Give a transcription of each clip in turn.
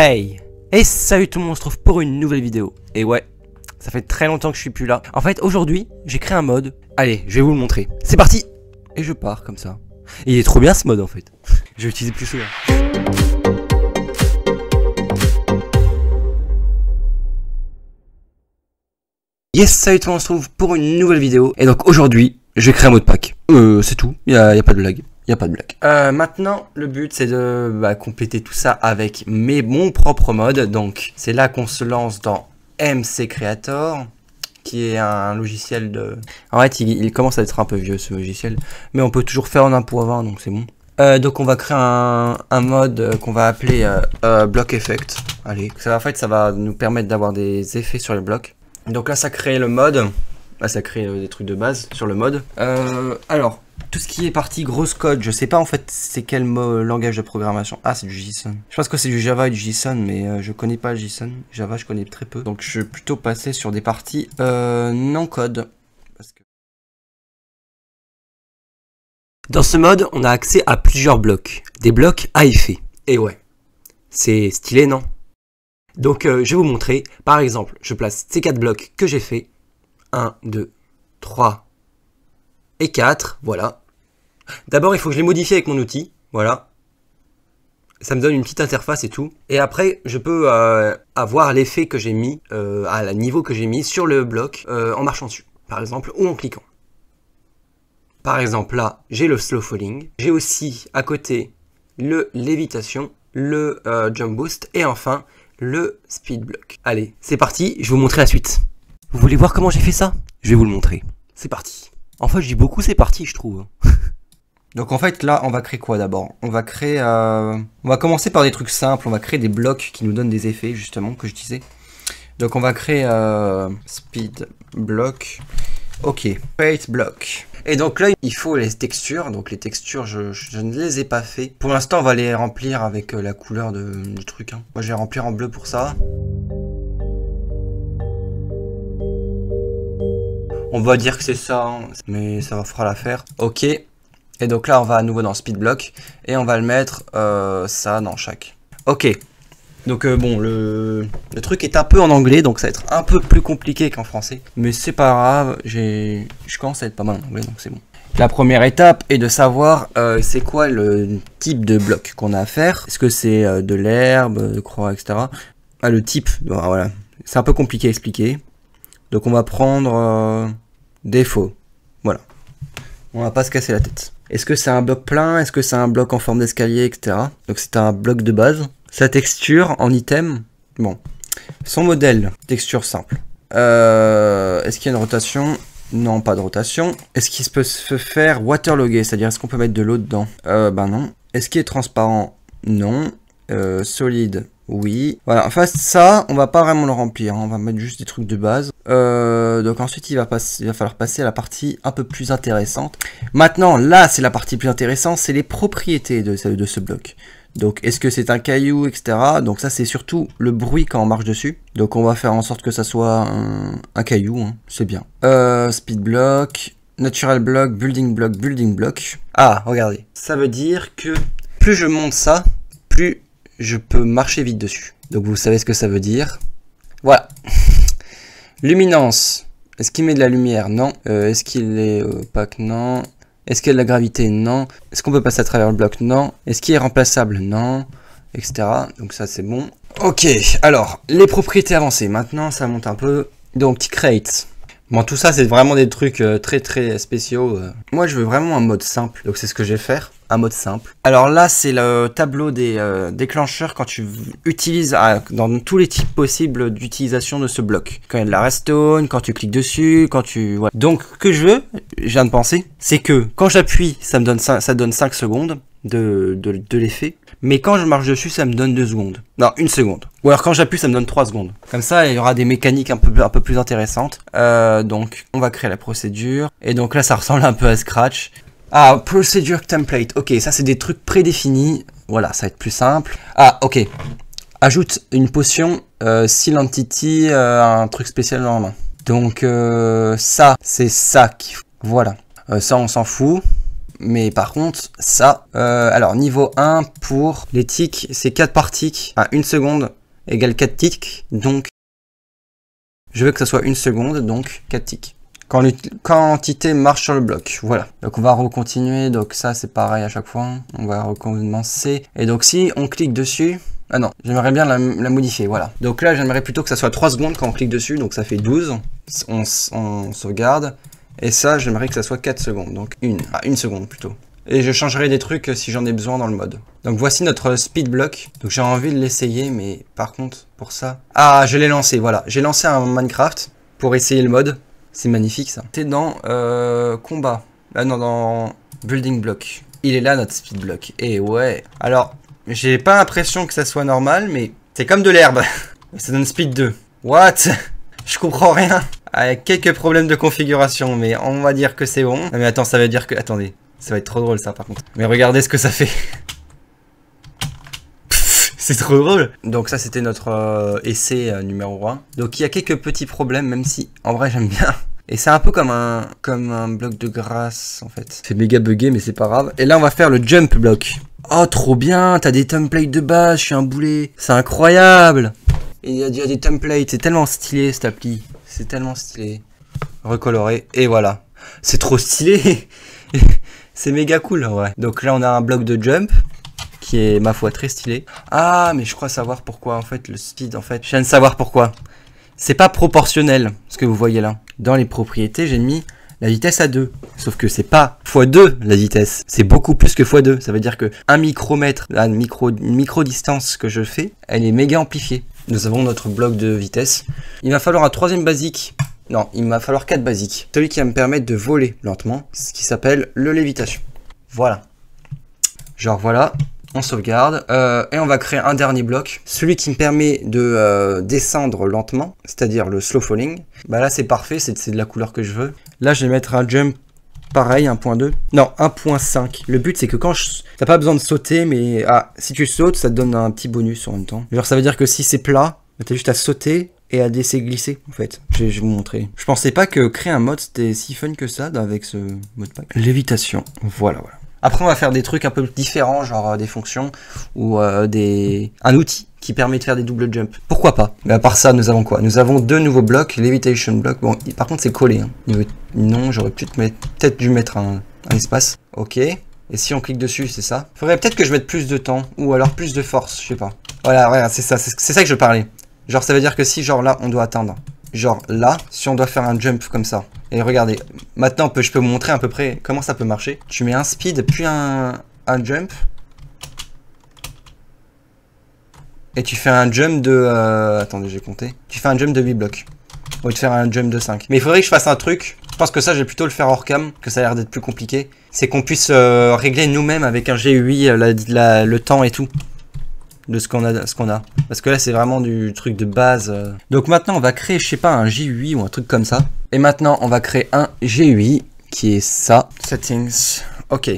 Hey Et salut tout le monde, on se trouve pour une nouvelle vidéo. Et ouais, ça fait très longtemps que je suis plus là. En fait, aujourd'hui, j'ai créé un mode. Allez, je vais vous le montrer. C'est parti Et je pars comme ça. il est trop bien ce mode en fait. Je vais utiliser plus souvent. Yes, salut tout le monde, on se trouve pour une nouvelle vidéo. Et donc aujourd'hui, j'ai créé un mode pack. Euh, c'est tout, il y a pas de lag pas de bloc euh, maintenant, le but, c'est de bah, compléter tout ça avec mes, mon propre mode. Donc, c'est là qu'on se lance dans MC Creator qui est un logiciel de... En fait, il, commence à être un peu vieux ce logiciel, mais on peut toujours faire en un 1.20, donc c'est bon. Euh, donc on va créer un, mode euh, qu'on va appeler block effect. Allez, ça, en fait ça va nous permettre d'avoir des effets sur les blocs. Donc là ça crée le mode. Là, ah, ça crée euh, des trucs de base sur le mode. Euh, alors, tout ce qui est partie grosse code, je sais pas en fait c'est quel langage de programmation. Ah, c'est du JSON. Je pense que c'est du Java et du JSON, mais je euh, je connais pas JSON. Java, je connais très peu. Donc, je vais plutôt passer sur des parties non code. Parce que... Dans ce mode, on a accès à plusieurs blocs. Des blocs à effet. Et ouais, c'est stylé, non Donc, je vais vous montrer. Par exemple, je place ces quatre blocs que j'ai fait 1, 2, 3 et 4. Voilà. D'abord, il faut que je les modifie avec mon outil. Voilà. Ça me donne une petite interface et tout. Et après, je peux euh, avoir l'effet que j'ai mis, euh, à la niveau que j'ai mis sur le bloc euh, en marchant dessus, par exemple, ou en cliquant. Par exemple, là, j'ai le slow falling. J'ai aussi à côté le lévitation, le jump boost et enfin le speed block. Allez, c'est parti, je vais vous montrer la suite. Vous voulez voir comment j'ai fait ça Je vais vous le montrer. C'est parti. fait, je dis beaucoup c'est parti, je trouve. Donc en fait, là, on va créer quoi d'abord On va créer... Euh, on va commencer par des trucs simples, on va créer des blocs qui nous donnent des effets, justement, que je disais. Donc on va créer euh, speed block. Ok, Paint block. Et donc là, il faut les textures. Donc les textures, je, ne les ai pas fait. Pour l'instant, on va les remplir avec euh, la couleur du truc. Hein. Moi, je vais remplir en bleu pour ça. On va dire que c'est ça, hein. mais ça va fera l'affaire. Ok, et donc là, on va à nouveau dans Speed Block, et on va le mettre euh, ça dans chaque. Ok, donc euh, bon, le... le... truc est un peu en anglais, donc ça va être un peu plus compliqué qu'en français. Mais c'est pas grave, je commence à être pas mal en anglais, donc c'est bon. La première étape est de savoir euh, c'est quoi le type de bloc qu'on a à faire. Est-ce que c'est de l'herbe, de croix, etc. Ah, le type, voilà. C'est un peu compliqué à expliquer. Donc on va prendre euh, défaut. Voilà. On va pas se casser la tête. Est-ce que c'est un bloc plein Est-ce que c'est un bloc en forme d'escalier, etc. Donc c'est un bloc de base. Sa texture en item. Bon. Son modèle. Texture simple. Euh, est-ce qu'il y a une rotation non, pas de rotation. Est-ce qu'il peut se faire waterloguer C'est-à-dire, est-ce qu'on peut mettre de l'eau dedans euh, Ben non. Est-ce qu'il est transparent Non. Euh, solide oui. Voilà, enfin ça, on va pas vraiment le remplir, hein. on va mettre juste des trucs de base. Euh, donc ensuite, il va, falloir passer à la partie un peu plus intéressante. Maintenant, là, c'est la partie plus intéressante, c'est les propriétés de, ce bloc. Donc est-ce que c'est un caillou, etc. Donc ça c'est surtout le bruit quand on marche dessus. Donc on va faire en sorte que ça soit un, caillou, hein. c'est bien. Euh, speed block, natural block, building block, building block. Ah, regardez. Ça veut dire que plus je monte ça, plus je peux marcher vite dessus. Donc vous savez ce que ça veut dire. Voilà. Luminance. Est-ce qu'il met de la lumière Non. Euh, est-ce qu'il est opaque Non. Est-ce qu'il y a de la gravité Non. Est-ce qu'on peut passer à travers le bloc Non. Est-ce qu'il est remplaçable Non. Etc. Donc ça c'est bon. Ok, alors, les propriétés avancées. Maintenant ça monte un peu. Donc, T-Crate. Bon, tout ça, c'est vraiment des trucs euh, très très spéciaux. Euh. Moi, je veux vraiment un mode simple, donc c'est ce que je vais faire. Un mode simple. Alors là, c'est le tableau des euh, déclencheurs quand tu utilises ah, dans tous les types possibles d'utilisation de ce bloc. Quand il y a de la restone, quand tu cliques dessus, quand tu. Donc, ce que je veux, je viens de penser, c'est que quand j'appuie, ça me donne 5, ça donne 5 secondes de l'effet mais quand je marche dessus, ça me donne deux secondes. Non, une seconde. Ou alors quand j'appuie, ça me donne trois secondes. Comme ça, il y aura des mécaniques un peu, un peu plus intéressantes. Euh, donc, on va créer la procédure. Et donc là, ça ressemble un peu à Scratch. Ah, procedure template. Ok, ça, c'est des trucs prédéfinis. Voilà, ça va être plus simple. Ah, ok. Ajoute une potion euh, si l'entity euh, un truc spécial dans la main. Donc, euh, ça, c'est ça qui... Voilà. ça, on s'en fout. Mais par contre, ça... Euh, alors, niveau 1 pour les tics, c'est 4 par tic à 1 seconde égale 4 tics. Donc, je veux que ça soit 1 seconde, donc 4 tics. Quand, l'entité marche sur le bloc, voilà. Donc on va recontinuer, donc ça c'est pareil à chaque fois. On va recommencer. Et donc si on clique dessus, ah non, j'aimerais bien la, modifier, voilà. Donc là, j'aimerais plutôt que ça soit 3 secondes quand on clique dessus, donc ça fait 12. On, on sauvegarde. Et ça, j'aimerais que ça soit 4 secondes, donc une, ah, une seconde plutôt. Et je changerai des trucs euh, si j'en ai besoin dans le mode. Donc voici notre speed block. Donc j'ai envie de l'essayer, mais par contre, pour ça... Ah, je l'ai lancé, voilà. J'ai lancé un Minecraft pour essayer le mode. C'est magnifique ça. C'est dans euh, combat. Ah non, dans building block. Il est là notre speed block. Et ouais. Alors, j'ai pas l'impression que ça soit normal, mais c'est comme de l'herbe. ça donne speed 2. What Je comprends rien avec quelques problèmes de configuration, mais on va dire que c'est bon. Ah, mais attends, ça veut dire que... Attendez, ça va être trop drôle ça par contre. Mais regardez ce que ça fait. C'est trop drôle Donc ça c'était notre euh, essai euh, numéro 1. Donc il y a quelques petits problèmes même si en vrai j'aime bien. Et c'est un peu comme un, comme un bloc de grâce en fait. C'est méga buggé mais c'est pas grave. Et là on va faire le jump block. Oh trop bien, t'as des templates de base, je suis un boulet. C'est incroyable il y, a des templates, c'est tellement stylé cette appli. C'est tellement stylé. Recoloré, et voilà. C'est trop stylé C'est méga cool, ouais. Donc là, on a un bloc de jump qui est, ma foi, très stylé. Ah, mais je crois savoir pourquoi, en fait, le speed, en fait. Je viens de savoir pourquoi. C'est pas proportionnel, ce que vous voyez là. Dans les propriétés, j'ai mis la vitesse à 2. Sauf que c'est pas x2 la vitesse, c'est beaucoup plus que x2. Ça veut dire que un micromètre, la micro, une micro distance que je fais, elle est méga amplifiée nous avons notre bloc de vitesse. Il va falloir un troisième basique. Non, il va falloir quatre basiques. Celui qui va me permettre de voler lentement, ce qui s'appelle le lévitation. Voilà. Genre voilà, on sauvegarde. Euh, et on va créer un dernier bloc. Celui qui me permet de euh, descendre lentement, c'est-à-dire le slow falling. Bah là c'est parfait, c'est de la couleur que je veux. Là je vais mettre un jump Pareil, 1.2. Non, 1.5. Le but, c'est que quand je... T'as pas besoin de sauter, mais... Ah, si tu sautes, ça te donne un petit bonus en même temps. Genre, ça veut dire que si c'est plat, bah, t'as juste à sauter et à laisser glisser, en fait. Je vais vous montrer. Je pensais pas que créer un mode, c'était si fun que ça, avec ce mode pack. Lévitation. Voilà, voilà. Après, on va faire des trucs un peu différents, genre euh, des fonctions ou euh, des... un outil qui permet de faire des doubles jumps. Pourquoi pas Mais bah, à part ça, nous avons quoi Nous avons deux nouveaux blocs, Levitation Block. Bon, par contre, c'est collé. Hein. Non, j'aurais peut-être dû mettre un, espace. Ok. Et si on clique dessus, c'est ça Faudrait peut-être que je mette plus de temps, ou alors plus de force, je sais pas. Voilà, c'est ça, c'est ça que je parlais. Genre, ça veut dire que si, genre là, on doit attendre. Genre là, si on doit faire un jump comme ça. Et regardez, maintenant, je peux vous montrer à peu près comment ça peut marcher. Tu mets un speed, puis un, un jump, Et tu fais un jump de... Euh, attendez, j'ai compté. Tu fais un jump de 8 blocs. Ou lieu de faire un jump de 5. Mais il faudrait que je fasse un truc. Je pense que ça, je vais plutôt le faire hors cam, que ça a l'air d'être plus compliqué. C'est qu'on puisse euh, régler nous-mêmes avec un GUI euh, la, le temps et tout de ce qu'on a, ce qu'on a. Parce que là, c'est vraiment du truc de base. Donc maintenant, on va créer, je sais pas, un GUI ou un truc comme ça. Et maintenant, on va créer un GUI qui est ça. Settings. Ok.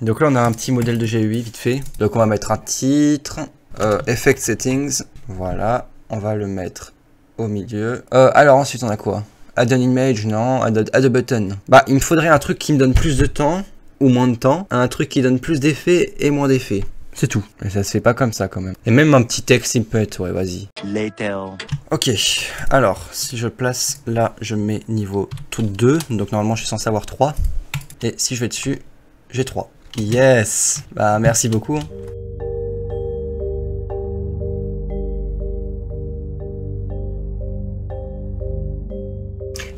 Donc là, on a un petit modèle de GUI vite fait. Donc on va mettre un titre. Euh, effect Settings. Voilà, on va le mettre au milieu. Euh, alors ensuite, on a quoi Add an image, non. Add, add a button. Bah, il me faudrait un truc qui me donne plus de temps ou moins de temps. Un truc qui donne plus d'effets et moins d'effets. C'est tout. Mais ça se fait pas comme ça quand même. Et même un petit texte, il peut être, ouais, vas-y. Later. Ok, alors, si je place là, je mets niveau tout 2. Donc normalement, je suis censé avoir 3. Et si je vais dessus, j'ai 3. Yes Bah, merci beaucoup.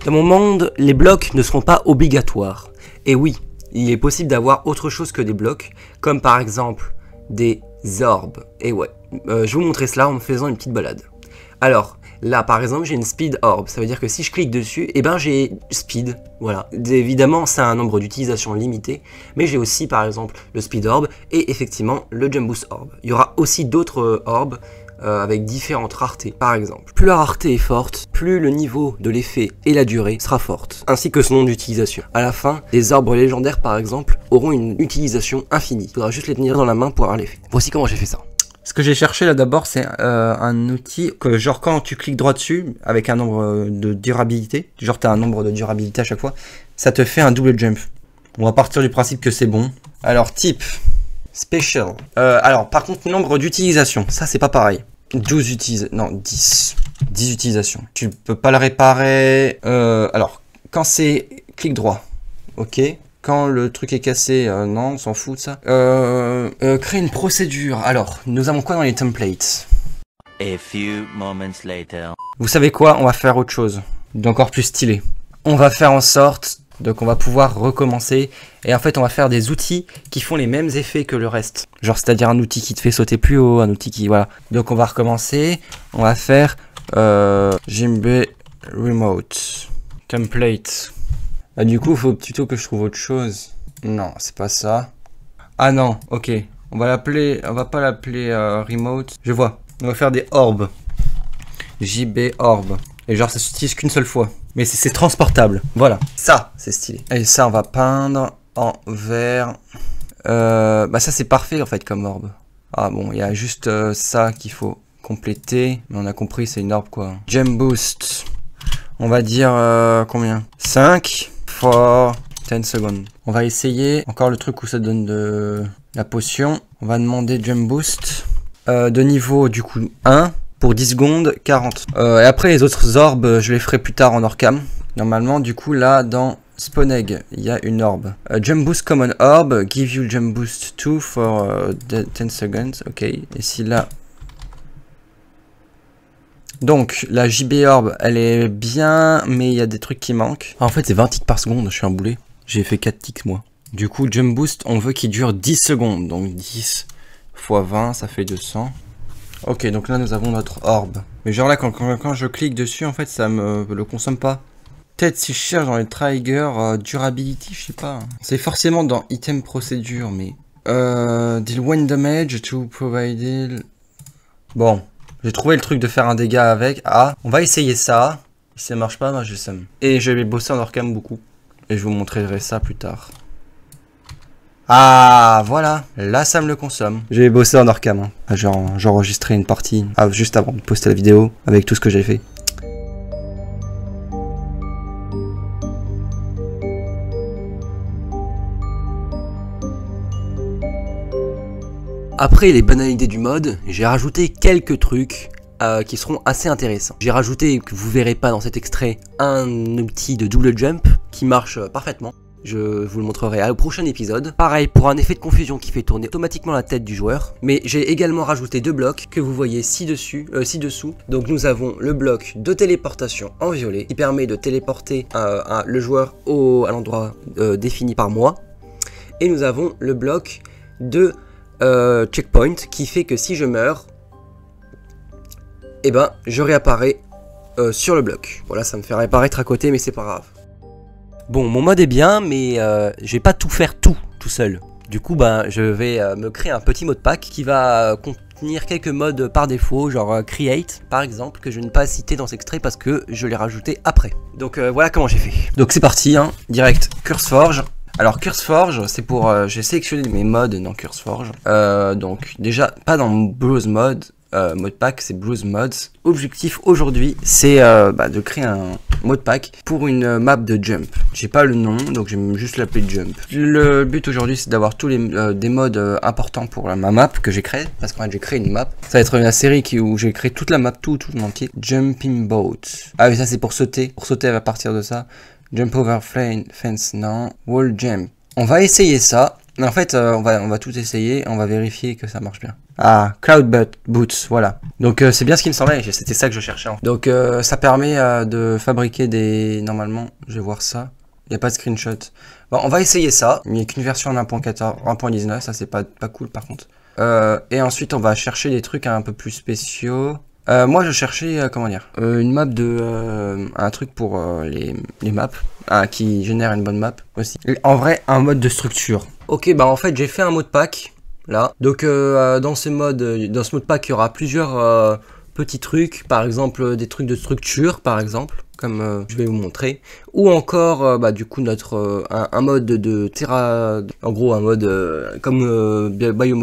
Dans mon monde, les blocs ne seront pas obligatoires. Et oui, il est possible d'avoir autre chose que des blocs, comme par exemple des orbes. Et ouais, euh, je vais vous montrer cela en me faisant une petite balade. Alors, là par exemple, j'ai une speed orb. Ça veut dire que si je clique dessus, et eh ben j'ai speed. Voilà. Évidemment, ça a un nombre d'utilisations limité, mais j'ai aussi par exemple le speed orb et effectivement le jump boost orb. Il y aura aussi d'autres euh, orbes euh, avec différentes raretés, par exemple. Plus la rareté est forte, plus le niveau de l'effet et la durée sera forte, ainsi que son nombre d'utilisation. À la fin, les arbres légendaires, par exemple, auront une utilisation infinie. Il faudra juste les tenir dans la main pour avoir l'effet. Voici comment j'ai fait ça. Ce que j'ai cherché là d'abord, c'est euh, un outil que, genre, quand tu cliques droit dessus, avec un nombre euh, de durabilité, genre, t'as un nombre de durabilité à chaque fois, ça te fait un double jump. On va partir du principe que c'est bon. Alors, type, special. alors, par contre, nombre d'utilisation, ça c'est pas pareil. 12 utilisations, non 10, 10 utilisations. Tu peux pas la réparer. Euh, alors, quand c'est clic droit, ok quand le truc est cassé, euh, non, on s'en fout de ça. Euh, euh, créer une procédure. Alors, nous avons quoi dans les templates Vous savez quoi On va faire autre chose, d'encore plus stylé. On va faire en sorte donc on va pouvoir recommencer. Et en fait, on va faire des outils qui font les mêmes effets que le reste. Genre, c'est-à-dire un outil qui te fait sauter plus haut, un outil qui... Voilà. Donc on va recommencer. On va faire euh, Remote. Template. Ah, du coup, faut plutôt que je trouve autre chose. Non, c'est pas ça. Ah non, ok. On va l'appeler... On va pas l'appeler euh, Remote. Je vois. On va faire des orbes. JB Orb. Et genre, ça s'utilise qu'une seule fois. Mais c'est transportable, voilà. Ça, c'est stylé. Et ça, on va peindre en vert. Euh, bah ça, c'est parfait, en fait, comme orbe. Ah bon, il y a juste euh, ça qu'il faut compléter. Mais on a compris, c'est une orbe, quoi. Gem Boost. On va dire euh, combien 5 for 10 secondes. On va essayer encore le truc où ça donne de la potion. On va demander Gem Boost. Euh, de niveau, du coup, 1 pour 10 secondes 40. Euh, et après les autres orbes, euh, je les ferai plus tard en Orcam. Normalement, du coup, là, dans Spawn Egg, il y a une orbe. Euh, jump Boost Common Orb, give you Jump Boost 2 for 10 seconds, ok. Et si là... Donc, la JB Orb, elle est bien, mais il y a des trucs qui manquent. Ah, en fait, c'est 20 ticks par seconde, je suis un boulet. J'ai fait 4 ticks, moi. Du coup, Jump Boost, on veut qu'il dure 10 secondes. Donc, 10 x 20, ça fait 200. Ok, donc là nous avons notre orbe. Mais genre là, quand, quand, je clique dessus, en fait, ça me le consomme pas. Peut-être si je cherche dans les Trigger durabilité euh, Durability, je sais pas. C'est forcément dans Item Procédure, mais... Euh, deal one damage to provide... Bon, j'ai trouvé le truc de faire un dégât avec. Ah, on va essayer ça. Si ça marche pas, moi je somme. Et je vais bosser en orcam beaucoup. Et je vous montrerai ça plus tard. Ah, voilà, là ça me le consomme. J'ai bossé en Orcam, hein. Ah, j'ai enregistré une partie ah, juste avant de poster la vidéo avec tout ce que j'ai fait. Après les banalités du mode, j'ai rajouté quelques trucs euh, qui seront assez intéressants. J'ai rajouté, que vous verrez pas dans cet extrait, un outil de double jump qui marche euh, parfaitement. Je vous le montrerai au prochain épisode. Pareil, pour un effet de confusion qui fait tourner automatiquement la tête du joueur. Mais j'ai également rajouté deux blocs que vous voyez ci-dessus, euh, dessous Donc nous avons le bloc de téléportation en violet qui permet de téléporter euh, le joueur au, à l'endroit euh, défini par moi. Et nous avons le bloc de checkpoint qui fait que si je meurs, eh ben je réapparais sur le bloc. Voilà, ça me fait réapparaître à côté mais c'est pas grave. Bon, mon mode est bien, mais euh, je vais pas tout faire tout, tout seul. Du coup, ben, je vais euh, me créer un petit mode pack qui va euh, contenir quelques modes par défaut, genre euh, Create, par exemple, que je ne pas citer dans cet extrait parce que je l'ai rajouté après. Donc voilà comment j'ai fait. Donc c'est parti, hein, direct CurseForge. Alors CurseForge, c'est pour... j'ai sélectionné mes modes dans CurseForge. Euh, donc déjà, pas dans Blues Mode, euh, modpack c'est Blues Mods. Objectif aujourd'hui, c'est euh, bah, de créer un modpack pour une euh, map de Jump. J'ai pas le nom, donc je vais juste l'appeler Jump. Le but aujourd'hui, c'est d'avoir tous les des modes importants pour ma map que j'ai créé parce qu'en fait, j'ai créé une map. Ça va être la série qui, où j'ai créé toute la map, tout, tout entier. Jumping Boat. Ah oui, ça c'est pour sauter. Pour sauter à partir de ça. Jump over flame, fence, non. Wall jump. On va essayer ça. En fait, euh, on, va, on va tout essayer, on va vérifier que ça marche bien. Ah, Cloud Boots, voilà. Donc euh, c'est bien ce qui me semblait, c'était ça que je cherchais. Donc euh, ça permet de fabriquer des... Normalement, je vais voir ça. Il n'y a pas de screenshot. Bon, on va essayer ça. Il n'y a qu'une version en 1.19, ça c'est pas, pas cool par contre. et ensuite, on va chercher des trucs un peu plus spéciaux. moi, je cherchais, comment dire, une map de... un truc pour les, les, maps, hein, qui génère une bonne map aussi. En vrai, un mode de structure. Ok, bah en fait j'ai fait un mode pack là. Donc euh, euh, euh, dans ce mode, dans ce mode pack, il y aura plusieurs petits trucs, par exemple des trucs de structure, par exemple, comme je vais vous montrer, ou encore bah, du coup notre un, mode de Terra, en gros un mode comme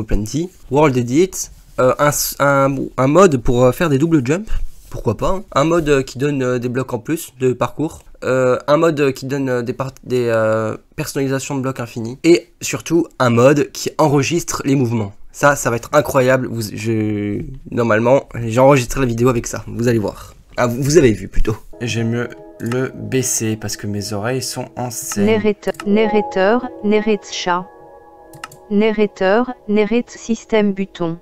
plenty World Edit, un, un, mode pour faire des doubles jumps. Pourquoi pas hein. Un mode qui donne des blocs en plus de parcours. Euh, un mode qui donne euh, des, des euh, personnalisations de blocs infinis, et surtout un mode qui enregistre les mouvements. Ça, ça va être incroyable. Normalement, j'ai enregistré la vidéo avec ça. Vous allez voir. Ah, vous avez vu plutôt. J'aime mieux le baisser parce que mes oreilles sont en scène. Narrateur, néretcha, narrateur, narrateur, système buton.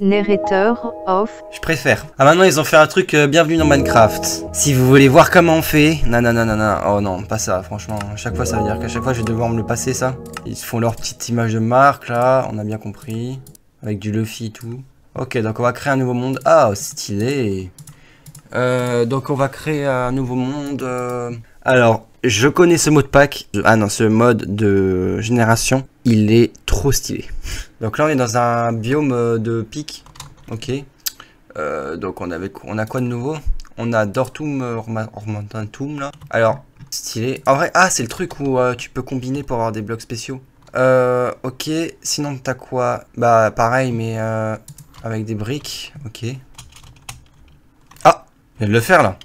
Narrator off. Je préfère. Ah maintenant ils ont fait un truc euh, bienvenue dans Minecraft. Si vous voulez voir comment on fait. Non non non non non. Oh non, pas ça franchement. À chaque fois ça veut dire qu'à chaque fois je vais devoir me le passer ça. Ils font leur petite image de marque là, on a bien compris. Avec du Luffy et tout. Ok donc on va créer un nouveau monde. Ah oh, stylé. Euh, donc on va créer un nouveau monde. Euh. Alors je connais ce mode pack. Ah non ce mode de génération il est trop stylé. Donc là, on est dans un biome euh, de pic. Ok. Euh, donc on, avait, on a quoi de nouveau On a Dortum euh, Ormantantum là. Alors, stylé. En vrai, ah, c'est le truc où tu peux combiner pour avoir des blocs spéciaux. ok. Sinon, t'as quoi Bah, pareil, mais avec des briques. Ok. Ah, je viens de le faire là.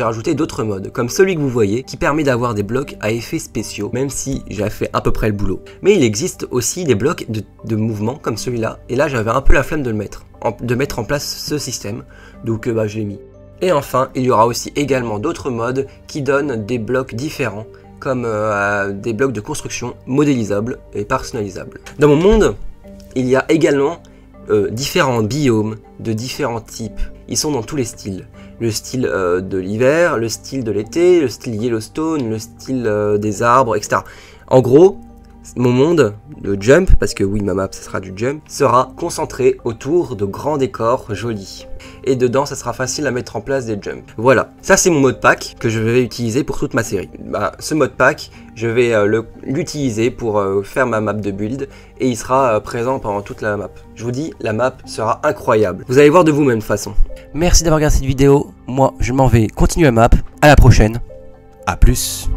J'ai rajouté d'autres modes, comme celui que vous voyez, qui permet d'avoir des blocs à effets spéciaux, même si j'ai fait à peu près le boulot. Mais il existe aussi des blocs de, mouvement comme celui-là, et là j'avais un peu la flemme de le mettre, en, de mettre en place ce système, donc euh, bah, je l'ai mis. Et enfin, il y aura aussi également d'autres modes qui donnent des blocs différents, comme euh, des blocs de construction modélisables et personnalisables. Dans mon monde, il y a également euh, différents biomes de différents types. Ils sont dans tous les styles le style euh, de l'hiver, le style de l'été, le style Yellowstone, le style euh, des arbres, etc. En gros, mon monde le jump, parce que oui, ma map, ça sera du jump, sera concentré autour de grands décors jolis et dedans ça sera facile à mettre en place des jumps. Voilà, ça c'est mon mode pack que je vais utiliser pour toute ma série. Bah, ce mode pack, je vais euh, l'utiliser pour euh, faire ma map de build et il sera euh, présent pendant toute la map. Je vous dis, la map sera incroyable. Vous allez voir de vous-même façon. Merci d'avoir regardé cette vidéo. Moi, je m'en vais continuer la map. À la prochaine. à plus.